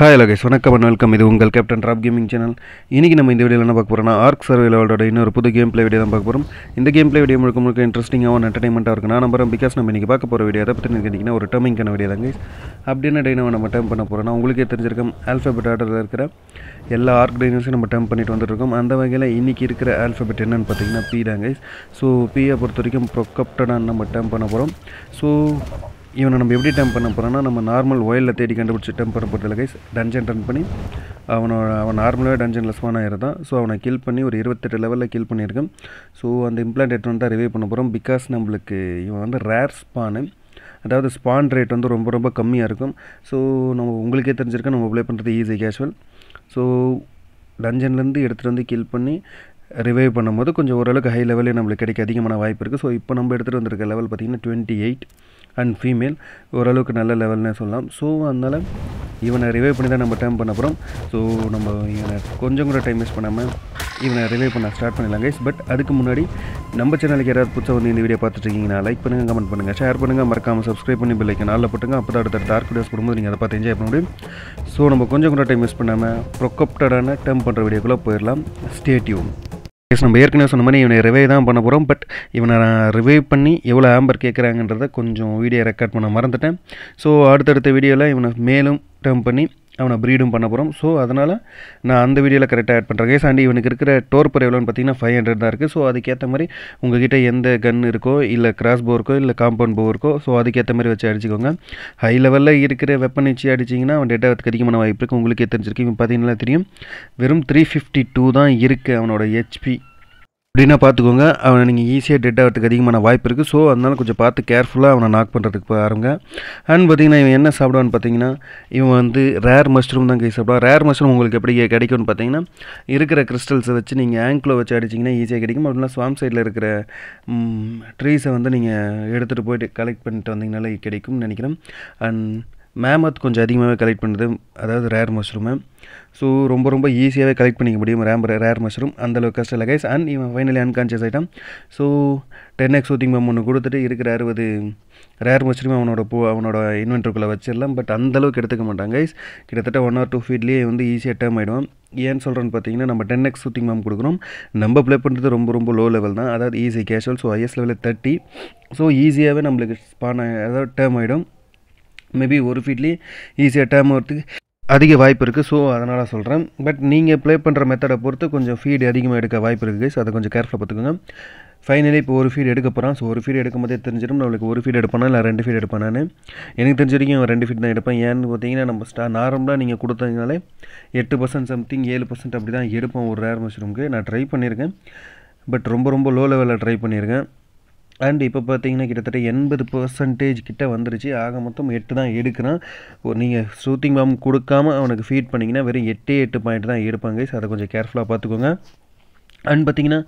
hi லகேஷ் வணக்கம் and welcome இது உங்கள் கேப்டன் ராப் கேமிங் சேனல் இன்றைக்கி நம்ம இந்த வீடியோ என்ன பார்க்க போகிறோம்னா ஆர்க் சர்வேலோட இன்னொரு புது கேம் பிளே வீடியோ தான் பார்க்க போகிறோம் இந்த கேம் பிளே வீடியோ முழுக்க முழுக்க இன்ட்ரெஸ்டிங்காகவும் என்டர்டைன்மெண்ட்டாக இருக்கும் நான் நம்பரம் பிகாஸ் நம்ம இன்றைக்கி பார்க்க போகிற வீடியோ அதை பற்றி கேட்டிங்கன்னா ஒரு டேர்மிங்கான வீடியோ தான் அப்படி என்ன டைனோ நம்ம டேம் பண்ண போகிறோம்னா உங்களுக்கே தெரிஞ்சிருக்கும் ஆல்ஃபபெட் ஆர்டரில் இருக்கிற எல்லா ஆர்க் டைனோஸும் நம்ம டேம் பண்ணிட்டு வந்துட்டுருக்கோம் அந்த வகையில் இன்றைக்கி இருக்கிற ஆல்ஃபபெட் என்னென்னு பார்த்தீங்கன்னா பி கைஸ் ஸோ பியை பொறுத்த வரைக்கும் ப்ரொக்கப்டடாக நம்ம டேம் பண்ண போகிறோம் ஸோ இவனை நம்ம எப்படி டம்ப் பண்ண போகிறோன்னா நம்ம நார்மல் ஒயிலில் தேடி கண்டுபிடிச்சி டெம்ப் பண்ண போகிறதில்ல கைஸ் டஞ்சன் ரன் பண்ணி அவனோட அவன் நார்மலாகவே டஞ்சனில் ஸ்பான் ஆயிருந்தான் ஸோ அவனை கில் பண்ணி ஒரு இருபத்தெட்டு லெவலில் கில் பண்ணியிருக்கேன் ஸோ அந்த இம்ப்ளான்ட் ரேட் வந்து ரிவியூ பண்ண போகிறோம் பிகாஸ் நம்மளுக்கு இவன் வந்து ரேர் ஸ்பானு அதாவது ஸ்பான் ரேட் வந்து ரொம்ப ரொம்ப கம்மியாக இருக்கும் ஸோ நம்ம உங்களுக்கே தெரிஞ்சிருக்கோம் நம்ம ப்ளே பண்ணுறது ஈஸி கேஷுவல் ஸோ டஞ்சன்லேருந்து எடுத்துகிட்டு வந்து கில் பண்ணி ரிவைவ் பண்ணும்போது கொஞ்சம் ஓரளவுக்கு ஹை லெவலே நம்மளுக்கு கிடைக்க அதிகமான வாய்ப்பு இருக்குது ஸோ இப்போ நம்ம எடுத்துகிட்டு வந்திருக்க லெவல் பார்த்திங்கன்னா டுவெண்ட்டி எயிட் அண்ட் ஃபீமேல் ஓரளவுக்கு நல்ல லெவல்னே சொல்லலாம் ஸோ அதனால் இவனை ரிவைவ் பண்ணி தான் நம்ம டேம் பண்ண போகிறோம் ஸோ நம்ம இவனை கொஞ்சம் கூட டைம் வேஸ்ட் பண்ணாமல் இவனை ரிவைவ் பண்ண ஸ்டார்ட் பண்ணிடலாம் கைஸ் பட் அதுக்கு முன்னாடி நம்ம சேனலுக்கு யாராவது புதுசாக வந்து இந்த வீடியோ பார்த்துட்ருக்கீங்கன்னா லைக் பண்ணுங்கள் கமெண்ட் பண்ணுங்கள் ஷேர் பண்ணுங்கள் மறக்காமல் சப்ஸ்கிரைப் பண்ணி பெல்லைக்கு நாளில் போட்டுங்க அப்போ தான் அடுத்த டார்க் வீடியோஸ் போடும்போது நீங்கள் அதை பார்த்து என்ஜாய் பண்ண முடியும் ஸோ நம்ம கொஞ்சம் கூட டைம் வேஸ்ட் பண்ணாமல் ப்ரொக்கப்டடான டேம் பண்ணுற வீடியோக்குள்ளே போயிடலாம் ஸ்டேட்யூன் எஸ் நம்ம ஏற்கனவே சொன்ன மாதிரி இவனை ரிவைவ் தான் பண்ண போகிறோம் பட் இவனை நான் ரிவைவ் பண்ணி எவ்வளோ ஆம்பர் கேட்குறாங்கன்றத கொஞ்சம் வீடியோ ரெக்கார்ட் பண்ண மறந்துட்டேன் ஸோ அடுத்தடுத்த வீடியோவில் இவனை மேலும் டேர்ம் பண்ணி அவனை ப்ரீடும் பண்ண போகிறோம் ஸோ அதனால் நான் அந்த வீடியோவில் கரெக்டாக ஆட் பண்ணுறேன் கேஸ் இவனுக்கு இருக்கிற டோர் பர் எவ்வளோன்னு பார்த்தீங்கன்னா ஃபைவ் ஹண்ட்ரட் தான் இருக்குது ஸோ அதுக்கேற்ற மாதிரி உங்ககிட்ட எந்த கன் இருக்கோ இல்லை கிராஸ் போ இருக்கோ இல்லை காம்பவுண்ட் போ இருக்கோ ஸோ அதுக்கேற்ற மாதிரி வச்சு அடிச்சுக்கோங்க ஹை லெவலில் இருக்கிற வெப்பன் வச்சு அடிச்சிங்கன்னா அவன் டேட்டா அதிகமான வாய்ப்பு இருக்குது உங்களுக்கே தெரிஞ்சிருக்கு இவன் பார்த்தீங்கன்னா தெரியும் வெறும் த்ரீ ஃபிஃப்டி டூ தான் இருக்குது அவனோட ஹெச்பி அப்படின்னா பார்த்துக்கோங்க அவனை நீங்கள் ஈஸியாக டெட் ஆகிறதுக்கு அதிகமான வாய்ப்பு இருக்குது ஸோ அதனால் கொஞ்சம் பார்த்து கேர்ஃபுல்லாக அவனை நாக் பண்ணுறதுக்கு பாருங்க அண்ட் பார்த்தீங்கன்னா இவன் என்ன சாப்பிடுவான்னு பார்த்தீங்கன்னா இவன் வந்து ரேர் மஷ்ரூம் தான் கை சாப்பிடுவான் ரேர் மஷ்ரூம் உங்களுக்கு எப்படி கிடைக்கும்னு பார்த்தீங்கன்னா இருக்கிற கிறிஸ்டல்ஸை வச்சு நீங்கள் ஆங்கிளோ வச்சு அடிச்சிங்கன்னா ஈஸியாக கிடைக்கும் அப்படின்னா ஸ்வாம் சைடில் இருக்கிற ட்ரீஸை வந்து நீங்கள் எடுத்துகிட்டு போயிட்டு கலெக்ட் பண்ணிட்டு வந்தீங்கனாலே கிடைக்கும்னு நினைக்கிறேன் அண்ட் மேமத் கொஞ்சம் அதிகமாகவே கலெக்ட் பண்ணுது அதாவது ரேர் மஷ்ரூமு ஸோ ரொம்ப ரொம்ப ஈஸியாகவே கலெக்ட் பண்ணிக்க முடியும் ரேம் ரேர் மஷ்ரூம் அந்தளவுக்கு கஷ்டம் இல்லை கைஸ் அண்ட் இவன் finally unconscious item so ten X ஓத்திங் மேம் ஒன்று கொடுத்துட்டு இருக்கிற அறுபது ரேர் மஷ்ரூம் அவனோட போ அவனோட இன்வென்ட்ருக்குள்ளே வச்சிடலாம் பட் அந்தளவுக்கு எடுத்துக்க மாட்டான் கைஸ் கிட்டத்தட்ட ஒன் ஆர் டூ ஃபீட்லேயே வந்து ஈஸியாக டேம் ஆகிடும் ஏன்னு சொல்கிறேன்னு பார்த்தீங்கன்னா நம்ம டென் எக்ஸ் மேம் கொடுக்குறோம் நம்ம ப்ளே பண்ணுறது ரொம்ப ரொம்ப லோ லெவல் தான் அதாவது ஈஸி கேஷுவல் ஸோ ஹையஸ்ட் லெவலில் தேர்ட்டி ஸோ ஈஸியாகவே நம்மளுக்கு ஸ்பான் அதாவது டேம் ஆகிடும் மேபி ஒரு ஃபீட்லேயே ஈஸியாக டேம் வரத்துக்கு அதிக வாய்ப்பு இருக்குது ஸோ அதனால் சொல்கிறேன் பட் நீங்கள் ப்ளே பண்ணுற மெத்தடை பொறுத்து கொஞ்சம் ஃபீடு அதிகமாக எடுக்க வாய்ப்பு இருக்குது ஸோ அதை கொஞ்சம் கேர்ஃபுல்லாக பார்த்துக்கோங்க ஃபைனலி இப்போ ஒரு ஃபீட் எடுக்க போகிறான் ஸோ ஒரு ஃபீட் எடுக்கும் போதே தெரிஞ்சிடும் நம்மளுக்கு ஒரு ஃபீட் எடுப்பானா இல்லை ரெண்டு ஃபீட் எடுப்பானு எனக்கு தெரிஞ்ச வரைக்கும் ரெண்டு ஃபீட் தான் எடுப்பேன் ஏன்னு பார்த்தீங்கன்னா நம்ம ஸ்டா நார்மலாக நீங்கள் கொடுத்தீங்கனாலே எட்டு பர்சன்ட் சம்திங் ஏழு பர்சன்ட் அப்படி தான் எடுப்போம் ஒரு ரேர் மஷ்ரூமுக்கு நான் ட்ரை பண்ணியிருக்கேன் பட் ரொம்ப ரொம்ப லோ லெவலில் ட்ரை பண்ணியிருக்கேன் அண்ட் இப்போ பார்த்தீங்கன்னா கிட்டத்தட்ட எண்பது பர்சன்டேஜ் கிட்டே வந்துருச்சு ஆக மொத்தம் எட்டு தான் எடுக்கிறான் நீங்கள் ஷூட்டிங் பாம் கொடுக்காமல் அவனுக்கு ஃபீட் பண்ணிங்கன்னா வெறும் எட்டே எட்டு பாயிண்ட் தான் எடுப்பாங்க ஸோ அதை கொஞ்சம் கேர்ஃபுல்லாக பார்த்துக்கோங்க அண்ட் பார்த்தீங்கன்னா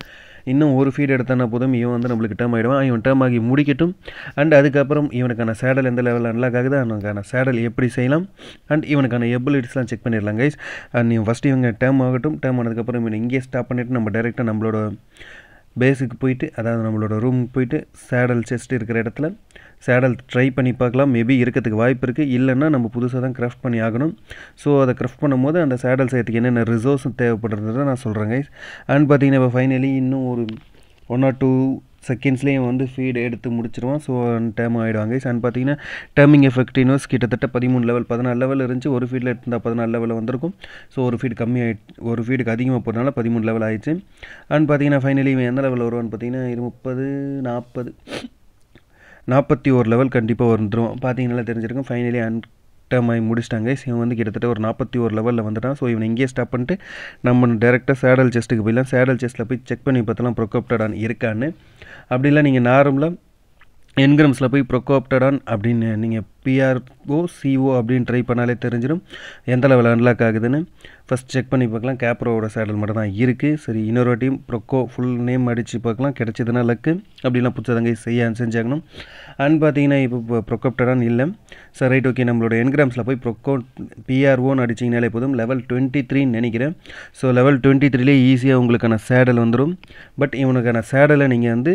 இன்னும் ஒரு ஃபீட் எடுத்தானா போதும் இவன் வந்து நம்மளுக்கு டேம் ஆகிடுவான் இவன் டேம் ஆகி முடிக்கட்டும் அண்ட் அதுக்கப்புறம் இவனுக்கான சேடல் எந்த லெவலில் அன்லாக் ஆகுது அவனுக்கான சேடல் எப்படி செய்யலாம் அண்ட் இவனுக்கான எபிலிட்டிஸ்லாம் செக் பண்ணிடலாம் கைஸ் அண்ட் நீங்கள் ஃபஸ்ட்டு இவங்க டேம் ஆகட்டும் டேர்ம் ஆனதுக்கப்புறம் இவன் இங்கேயே ஸ்டாப் பண்ணிவிட்டு நம்ம டேரெக்டாக நம்மளோட பேஸுக்கு போயிட்டு அதாவது நம்மளோட ரூமுக்கு போயிட்டு சேடல் செஸ்ட் இருக்கிற இடத்துல சேடல் ட்ரை பண்ணி பார்க்கலாம் மேபி இருக்கிறதுக்கு வாய்ப்பு இருக்குது இல்லைன்னா நம்ம புதுசாக தான் கிராஃப்ட் பண்ணி ஆகணும் ஸோ அதை கிராஃப்ட் பண்ணும்போது அந்த சேடல் செய்யறதுக்கு என்னென்ன ரிசோர்ஸும் தான் நான் சொல்கிறேன் கைஸ் அண்ட் பார்த்தீங்கன்னா இப்போ ஃபைனலி இன்னும் ஒரு ஒன் ஆர் டூ செகண்ட்ஸ்லேயும் வந்து ஃபீடு எடுத்து முடிச்சிருவான் ஸோ டேம் ஆகிடுவாங்க ஸோ அண்ட் பார்த்தீங்கன்னா டேர்மிங் எஃபெக்ட் இன்வெஸ்ட் கிட்டத்தட்ட பதிமூணு லெவல் பதினாலு லெவல் இருந்துச்சு ஒரு ஃபீடில் இருந்தால் பதினாலு லெவலில் வந்திருக்கும் ஸோ ஒரு ஃபீடு கம்மியாகி ஒரு ஃபீடுக்கு அதிகமாக போகிறதுனால பதிமூணு லெவல் ஆயிடுச்சு அண்ட் பார்த்தீங்கன்னா ஃபைனலி இவன் எந்த லெவலில் வருவான்னு பார்த்தீங்கன்னா முப்பது நாற்பது நாற்பத்தி ஒரு லெவல் கண்டிப்பாக வந்துடும் பார்த்தீங்கன்னா தெரிஞ்சிருக்கும் ஃபைனலி அண்ட் டேர்ம் ஆகி முடிச்சிட்டாங்க இவன் வந்து கிட்டத்தட்ட ஒரு நாற்பத்தி ஒரு லெவலில் வந்துட்டான் ஸோ இவன் இங்கேயே ஸ்டாப் பண்ணிட்டு நம்ம டேரெக்டாக சேடல் செஸ்ட்டுக்கு போயிடலாம் சேடல் செஸ்ட்டில் போய் செக் பண்ணி பார்த்தலாம் ப்ரொக்கோப்டடான் இருக்கான்னு அப்படிலாம் நீங்கள் நார்மலாக என்கிரம்ஸில் போய் ப்ரொக்கோப்டடான் அப்படின்னு நீங்கள் பிஆர்ஓ சிஓ அப்படின்னு ட்ரை பண்ணாலே தெரிஞ்சிடும் எந்த லெவல் அன்லாக் ஆகுதுன்னு ஃபஸ்ட் செக் பண்ணி பார்க்கலாம் கேப்ரோவோட சேடல் மட்டும் தான் இருக்குது சரி இன்னொரு வாட்டியும் ப்ரொக்கோ ஃபுல் நேம் அடித்து பார்க்கலாம் கிடச்சதுன்னா லக்கு அப்படிலாம் புத்ததங்கை செய்ய செஞ்சாகணும் அண்ட் பார்த்தீங்கன்னா இப்போ ப்ரொக்கப்டரான் இல்லை சார் ரைட் ஓகே நம்மளோட என்கிராம்ஸில் போய் ப்ரொக்கோ பிஆர்ஓன்னு அடிச்சிங்கனாலே போதும் லெவல் டுவெண்ட்டி த்ரீன்னு நினைக்கிறேன் ஸோ லெவல் டுவெண்ட்டி த்ரீலே ஈஸியாக உங்களுக்கான சேடல் வந்துடும் பட் இவனுக்கான சேடலை நீங்கள் வந்து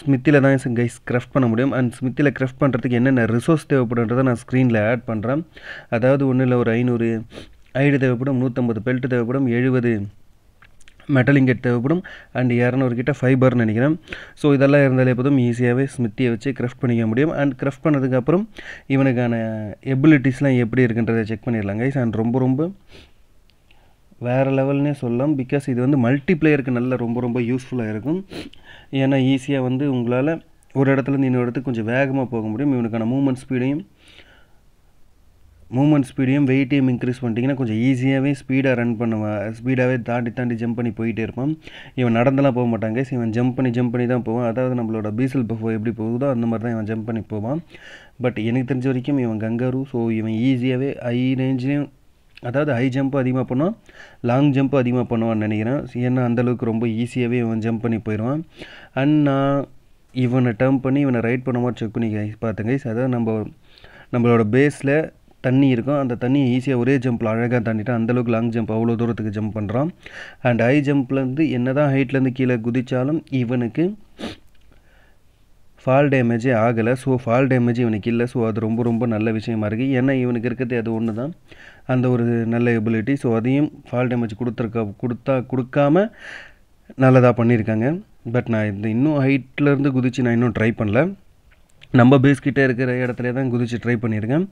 ஸ்மித்தில் தான் கைஸ் கிராஃப்ட் பண்ண முடியும் அண்ட் ஸ்மித்தில் கிராஃப்ட் பண்ணுறதுக்கு என்னென்ன ரிசோர்ஸ் தேவைப்படுன்றதை நான் ஸ்க்ரீனில் ஆட் பண்ணுறேன் அதாவது ஒன்றும் இல்லை ஒரு ஐநூறு ஐடு தேவைப்படும் நூற்றம்பது பெல்ட் தேவைப்படும் எழுபது மெட்டலிங்கெட் தேவைப்படும் அண்ட் இரநூறு கிட்ட ஃபைபர்னு நினைக்கிறேன் ஸோ இதெல்லாம் இருந்தாலே போதும் ஈஸியாகவே ஸ்மித்தியை வச்சு கிராஃப்ட் பண்ணிக்க முடியும் அண்ட் கிராஃப்ட் பண்ணதுக்கப்புறம் இவனுக்கான எபிலிட்டிஸ்லாம் எப்படி இருக்குன்றதை செக் பண்ணிடலாம் கைஸ் அண்ட் ரொம்ப ரொம்ப வேறு லெவல்னே சொல்லலாம் பிகாஸ் இது வந்து மல்டிப்ளேயருக்கு நல்ல ரொம்ப ரொம்ப யூஸ்ஃபுல்லாக இருக்கும் ஏன்னா ஈஸியாக வந்து உங்களால் ஒரு இடத்துலேருந்து இன்னொரு இடத்துக்கு கொஞ்சம் வேகமாக போக முடியும் இவனுக்கான மூமெண்ட் ஸ்பீடையும் மூமெண்ட் ஸ்பீடையும் வெயிட்டையும் இன்க்ரீஸ் பண்ணிட்டீங்கன்னா கொஞ்சம் ஈஸியாகவே ஸ்பீடாக ரன் பண்ணுவான் ஸ்பீடாகவே தாண்டி தாண்டி ஜம்ப் பண்ணி போயிட்டே இருப்பான் இவன் நடந்தெல்லாம் போக மாட்டாங்க இவன் ஜம்ப் பண்ணி ஜம்ப் பண்ணி தான் போவான் அதாவது நம்மளோட பீசல் பஃபோ எப்படி போகுதோ அந்த மாதிரி தான் இவன் ஜம்ப் பண்ணி போவான் பட் எனக்கு தெரிஞ்ச வரைக்கும் இவன் கங்காரு ஸோ இவன் ஈஸியாகவே ஐ ரேஞ்சிலையும் அதாவது ஹை ஜம்ப் அதிகமாக பண்ணுவான் லாங் ஜம்ப் அதிகமாக பண்ணுவான்னு நினைக்கிறேன் ஏன்னா அந்தளவுக்கு ரொம்ப ஈஸியாகவே இவன் ஜம்ப் பண்ணி போயிடுவான் அண்ட் நான் இவனை டர்ம் பண்ணி இவனை ரைட் பண்ண மாதிரி செக் பண்ணி கைஸ் பார்த்தேன் கைஸ் அதாவது நம்ம நம்மளோட பேஸில் தண்ணி இருக்கும் அந்த தண்ணியை ஈஸியாக ஒரே ஜம்பில் அழகாக தாண்டிட்டு அந்தளவுக்கு லாங் ஜம்ப் அவ்வளோ தூரத்துக்கு ஜம்ப் பண்ணுறான் அண்ட் ஹை ஜம்ப்லேருந்து என்ன தான் ஹைட்லேருந்து கீழே குதித்தாலும் இவனுக்கு ஃபால் டேமேஜே ஆகலை ஸோ ஃபால் டேமேஜ் இவனுக்கு இல்லை ஸோ அது ரொம்ப ரொம்ப நல்ல விஷயமா இருக்குது ஏன்னா இவனுக்கு இருக்கிறது அது ஒன்று தான் அந்த ஒரு நல்ல எபிலிட்டி ஸோ அதையும் ஃபால் டேமேஜ் கொடுத்துருக்க கொடுத்தா கொடுக்காம நல்லதாக பண்ணியிருக்காங்க பட் நான் இந்த இன்னும் ஹைட்லேருந்து குதித்து நான் இன்னும் ட்ரை பண்ணல நம்ம பேஸ்கிட்ட இருக்கிற இடத்துல தான் குதித்து ட்ரை பண்ணியிருக்கேன்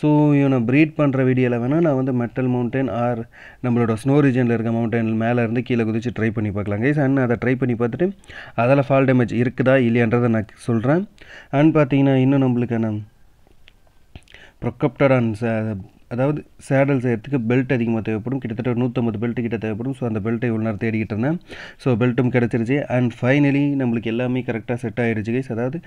ஸோ இவனை ப்ரீட் பண்ணுற வீடியோவில் வேணால் நான் வந்து மெட்டல் மவுண்டன் ஆர் நம்மளோட ஸ்னோ ரீஜனில் இருக்க மவுண்டன் மேலே இருந்து கீழே குதித்து ட்ரை பண்ணி பார்க்கலாம் கைஸ் அண்ட் அதை ட்ரை பண்ணி பார்த்துட்டு அதில் ஃபால் டேமேஜ் இருக்குதா இல்லையான்றதை நான் சொல்கிறேன் அண்ட் பார்த்தீங்கன்னா இன்னும் நம்மளுக்கான ப்ரொக்கப்டர் அண்ட் அதாவது சேடல் செய்கிறதுக்கு பெல்ட் அதிகமாக தேவைப்படும் கிட்டத்தட்ட நூற்றம்பது பெல்ட்டு கிட்ட தேவைப்படும் ஸோ அந்த பெல்ட்டை இவ்வளோ நேரம் தேடிக்கிட்டு இருந்தேன் ஸோ பெல்ட்டும் கிடச்சிருச்சு அண்ட் ஃபைனலி நம்மளுக்கு எல்லாமே கரெக்டாக செட் ஆகிடுச்சு கைஸ் அதாவது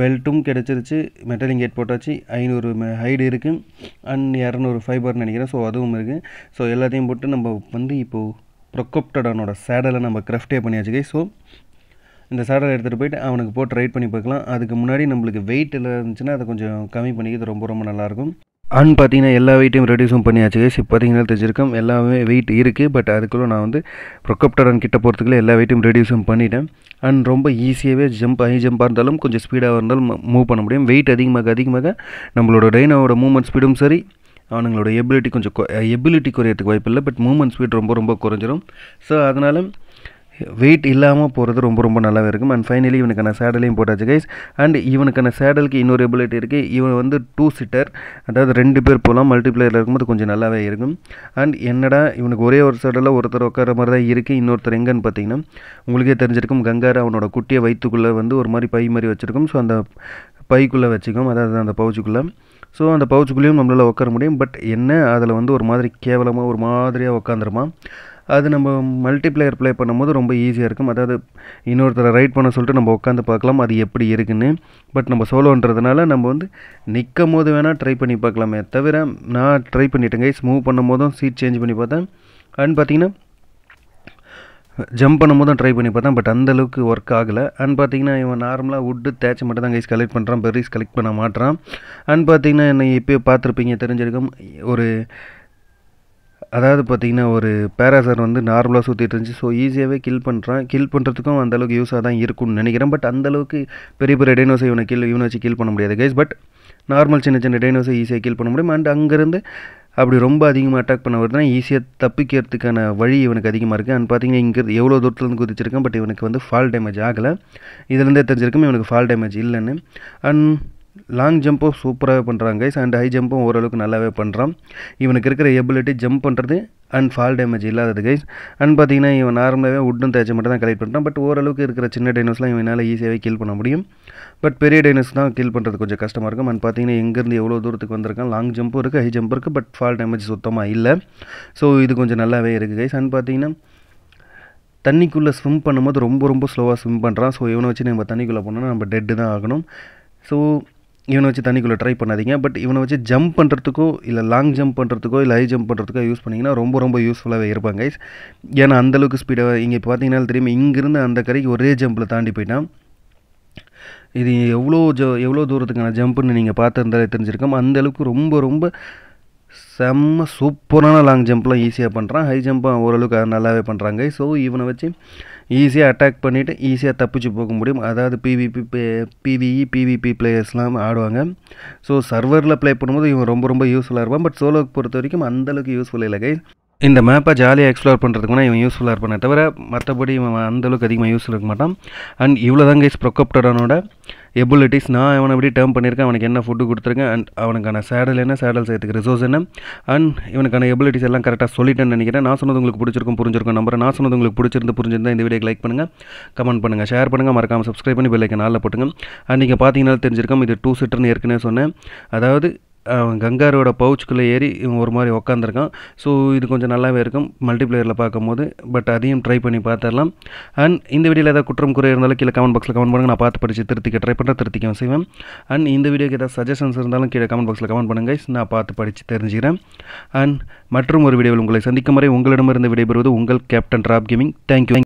பெல்ட்டும் கிடச்சிருச்சு மெட்டலிங் கேட் போட்டாச்சு ஐநூறு ஹைடு இருக்குது அண்ட் இரநூறு ஃபைபர்னு நினைக்கிறேன் ஸோ அதுவும் இருக்குது ஸோ எல்லாத்தையும் போட்டு நம்ம வந்து இப்போது ப்ரொக்கப்டடானோட சேடலை நம்ம கிராஃப்டே பண்ணியாச்சு கைஸ் ஸோ இந்த சேடலை எடுத்துகிட்டு போயிட்டு அவனுக்கு போட்டு ரைட் பண்ணி பார்க்கலாம் அதுக்கு முன்னாடி நம்மளுக்கு வெயிட் எல்லாம் இருந்துச்சுன்னா அதை கொஞ்சம் கம்மி பண்ணிக்கிறது ரொம்ப ரொம்ப நல்லாயிருக்கும் அண்ட் பார்த்தீங்கன்னா எல்லா வெயிட்டையும் ரெடியூஸும் பண்ணியாச்சு இப்போ பார்த்தீங்கன்னா தெரிஞ்சிருக்கோம் எல்லாமே வெயிட் இருக்குது பட் அதுக்குள்ளே நான் வந்து ப்ரொக்கப்டரன் கிட்ட போகிறதுக்குள்ளே எல்லா வெயிட்டையும் ரெடியூஸும் பண்ணிட்டேன் அண்ட் ரொம்ப ஈஸியாகவே ஜம்ப் ஹை ஜம்பாக இருந்தாலும் கொஞ்சம் ஸ்பீடாக இருந்தாலும் மூவ் பண்ண முடியும் வெயிட் அதிகமாக அதிகமாக நம்மளோட ரெயினோட மூவ்மெண்ட் ஸ்பீடும் சரி அவனுங்களோட எபிலிட்டி கொஞ்சம் எபிலிட்டி குறையிறதுக்கு வாய்ப்பு இல்லை பட் மூவ்மெண்ட் ஸ்பீட் ரொம்ப ரொம்ப குறைஞ்சிரும் ஸோ அதனால் வெயிட் இல்லாமல் போகிறது ரொம்ப ரொம்ப நல்லாவே இருக்கும் அண்ட் ஃபைனலி இவனுக்கான சேடலையும் போட்டாச்சு கைஸ் அண்ட் இவனுக்கான சேடலுக்கு இன்னொரு எபிலிட்டி இருக்குது இவன் வந்து டூ சிட்டர் அதாவது ரெண்டு பேர் போகலாம் மல்டிப்ளேயரில் இருக்கும்போது கொஞ்சம் நல்லாவே இருக்கும் அண்ட் என்னடா இவனுக்கு ஒரே ஒரு சேடலில் ஒருத்தர் உட்கார மாதிரி தான் இருக்குது இன்னொருத்தர் எங்கன்னு பார்த்தீங்கன்னா உங்களுக்கே தெரிஞ்சிருக்கும் கங்கார் அவனோட குட்டியை வயிற்றுக்குள்ளே வந்து ஒரு மாதிரி பை மாதிரி வச்சுருக்கும் ஸோ அந்த பைக்குள்ளே வச்சுக்கும் அதாவது அந்த பவுச்சுக்குள்ளே ஸோ அந்த பவுச்சுக்குள்ளேயும் நம்மளால் உட்கார முடியும் பட் என்ன அதில் வந்து ஒரு மாதிரி கேவலமாக ஒரு மாதிரியாக உட்காந்துருமா அது நம்ம மல்டிப்ளேயர் ப்ளே பண்ணும்போது ரொம்ப ஈஸியாக இருக்கும் அதாவது இன்னொருத்தரை ரைட் பண்ண சொல்லிட்டு நம்ம உட்காந்து பார்க்கலாம் அது எப்படி இருக்குன்னு பட் நம்ம சோலோன்றதுனால நம்ம வந்து நிற்கும் போது வேணால் ட்ரை பண்ணி பார்க்கலாமே தவிர நான் ட்ரை பண்ணிட்டேங்க மூவ் பண்ணும் போதும் சீட் சேஞ்ச் பண்ணி பார்த்தேன் அண்ட் பார்த்தீங்கன்னா ஜம்ப் பண்ணும் போதும் ட்ரை பண்ணி பார்த்தேன் பட் அந்தளவுக்கு ஒர்க் ஆகலை அண்ட் பார்த்தீங்கன்னா இவன் நார்மலாக உட் தேய்ச்சி மட்டும் தான் கைஸ் கலெக்ட் பண்ணுறான் பெரிஸ் கலெக்ட் பண்ண மாட்டான் அண்ட் பார்த்தீங்கன்னா என்னை இப்போயே பார்த்துருப்பீங்க தெரிஞ்சிருக்கும் ஒரு அதாவது பார்த்திங்கன்னா ஒரு பேராசர் வந்து நார்மலாக சுற்றிட்டு இருந்துச்சு ஸோ ஈஸியாகவே கில் பண்ணுறான் கில் பண்ணுறதுக்கும் அந்தளவுக்கு யூஸாக தான் இருக்கும்னு நினைக்கிறேன் பட் அந்தளவுக்கு பெரிய பெரிய டைனோஸை இவனை கில் இவனை வச்சு கில் பண்ண முடியாது கைஸ் பட் நார்மல் சின்ன சின்ன டைனோஸை ஈஸியாக கில் பண்ண முடியும் அண்ட் அங்கேருந்து அப்படி ரொம்ப அதிகமாக அட்டாக் பண்ண வருதுன்னா ஈஸியாக தப்பிக்கிறதுக்கான வழி இவனுக்கு அதிகமாக இருக்குது அண்ட் பார்த்தீங்கன்னா இங்கே எவ்வளோ தூரத்துலேருந்து குதிச்சிருக்கேன் பட் இவனுக்கு வந்து ஃபால் டேமேஜ் ஆகலை இதுலேருந்தே தெரிஞ்சிருக்குமே இவனுக்கு ஃபால் டேமேஜ் இல்லைன்னு அண்ட் லாங் ஜம்ப்பும் சூப்பராகவே பண்ணுறான் கைஸ் அண்ட் ஹை ஜம்ப்பும் ஓரளவுக்கு நல்லாவே பண்ணுறான் இவனுக்கு இருக்கிற எபிலிட்டி ஜம்ப் பண்ணுறது அண்ட் ஃபால் டேமேஜ் இல்லாதது கைஸ் அண்ட் பார்த்தீங்கன்னா இவன் நார்மலாகவே உட்டும் தேய்ச்சி மட்டும் தான் கலெக்ட் பண்ணுறான் பட் ஓரளவுக்கு இருக்கிற சின்ன டைனோஸ்லாம் இவனால் ஈஸியாகவே கில் பண்ண முடியும் பட் பெரிய டைனோஸ் தான் கீல் பண்ணுறது கொஞ்சம் கஷ்டமாக இருக்கும் அண்ட் பார்த்தீங்கன்னா எங்கேருந்து எவ்வளோ தூரத்துக்கு வந்திருக்கான் லாங் ஜம்ப்பும் இருக்குது ஹை ஜம்ப் இருக்குது பட் ஃபால் டேமேஜ் சுத்தமாக இல்லை ஸோ இது கொஞ்சம் நல்லாவே இருக்குது கைஸ் அண்ட் பார்த்தீங்கன்னா தண்ணிக்குள்ளே ஸ்விம் பண்ணும்போது ரொம்ப ரொம்ப ஸ்லோவாக ஸ்விம் பண்ணுறான் ஸோ இவனை வச்சு நம்ம தண்ணிக்குள்ளே போனோம்னா நம்ம டெட்டு தான் ஆகணும் ஸோ இவனை வச்சு தண்ணிக்குள்ளே ட்ரை பண்ணாதீங்க பட் இவனை வச்சு ஜம்ப் பண்ணுறதுக்கோ இல்லை லாங் ஜம்ப் பண்ணுறதுக்கோ இல்லை ஹை ஜம்ப் பண்ணுறதுக்கோ யூஸ் பண்ணிங்கன்னா ரொம்ப ரொம்ப யூஸ்ஃபுல்லாகவே இருப்பாங்க கைஸ் ஏன்னா அந்தளவுக்கு ஸ்பீடாக இங்கே பார்த்தீங்கன்னா தெரியுமா இங்கேருந்து அந்த கரைக்கு ஒரே ஜம்பில் தாண்டி போயிட்டான் இது எவ்வளோ ஜ எவ்வளோ தூரத்துக்கான ஜம்ப்புன்னு நீங்கள் பார்த்துருந்தாலே தெரிஞ்சிருக்கோம் அந்தளவுக்கு ரொம்ப ரொம்ப செம்ம சூப்பரான லாங் ஜம்ப்லாம் ஈஸியாக பண்ணுறான் ஹை ஜம்ப்பும் ஓரளவுக்கு நல்லாவே பண்ணுறாங்க ஸோ இவனை வச்சு ஈஸியாக அட்டாக் பண்ணிவிட்டு ஈஸியாக தப்பிச்சு போக முடியும் அதாவது பிவிபி பிவிஇ பிவிபி பிளேயர்ஸ்லாம் ஆடுவாங்க ஸோ சர்வரில் ப்ளே பண்ணும்போது இவன் ரொம்ப ரொம்ப யூஸ்ஃபுல்லாக இருப்பான் பட் சோலோக்கு பொறுத்த வரைக்கும் அந்தளவுக்கு யூஸ்ஃபுல் இல்லை கை இந்த மேப்பை ஜாலியாக எக்ஸ்ப்ளோர் பண்ணுறதுக்குனா இவன் யூஸ்ஃபுல்லாக இருப்பானே தவிர மற்றபடி இவன் அந்தளவுக்கு அதிகமாக யூஸ்ஃபுல் இருக்க மாட்டான் அண்ட் இவ்வளோ தான் கைஸ் ப்ரொக்கப்டரானோட எபிலிட்டிஸ் நான் அவனை எப்படி டேர்ம் பண்ணியிருக்கேன் அவனுக்கு என்ன ஃபுட்டு கொடுத்துருக்கேன் அண்ட் அவனுக்கான சேடல் என்ன சேடல் செய்யறதுக்கு ரிசோர்ஸ் என்ன அண்ட் இவனுக்கான எபிலிட்டிஸ் எல்லாம் கரெக்டாக சொல்லிட்டேன்னு நினைக்கிறேன் நான் சொன்னது உங்களுக்கு பிடிச்சிருக்கும் புரிஞ்சிருக்கும் நம்பர் நான் சொன்னது உங்களுக்கு பிடிச்சிருந்து புரிஞ்சிருந்தால் இந்த வீடியோக்கு லைக் பண்ணுங்கள் கமெண்ட் பண்ணுங்கள் ஷேர் பண்ணுங்கள் மறக்காமல் சப்ஸ்கிரைப் பண்ணி பெல்லைக்கு நாளில் போட்டுங்க அண்ட் நீங்கள் பார்த்தீங்கன்னா தெரிஞ்சிருக்கோம் இது டூ சீட்டர்னு ஏற்கனவே சொன்னேன் அதாவது கங்காரோட பவுச்சுக்குள்ளே ஏறி இவன் ஒரு மாதிரி உக்காந்துருக்கான் ஸோ இது கொஞ்சம் நல்லாவே இருக்கும் மல்டிப்ளேயரில் பார்க்கும்போது பட் அதையும் ட்ரை பண்ணி பார்த்துடலாம் அண்ட் இந்த வீடியோவில் ஏதாவது குற்றம் குறை இருந்தாலும் கீழே கமெண்ட் பாக்ஸில் கமெண்ட் பண்ணுங்கள் நான் பார்த்து படித்து திருத்திக்க ட்ரை பண்ணுறேன் திருத்திக்க செய்வேன் அண்ட் இந்த வீடியோக்கு ஏதாவது சஜஷன்ஸ் இருந்தாலும் கீழே கமெண்ட் பாக்ஸில் கமெண்ட் பண்ணுங்கள் நான் பார்த்து படித்து தெரிஞ்சுக்கிறேன் அண்ட் மற்றும் ஒரு வீடியோவில் உங்களை சந்திக்கும் வரை உங்களிடமிருந்து விடைபெறுவது உங்கள் கேப்டன் ராப் கேமிங் தேங்க்யூ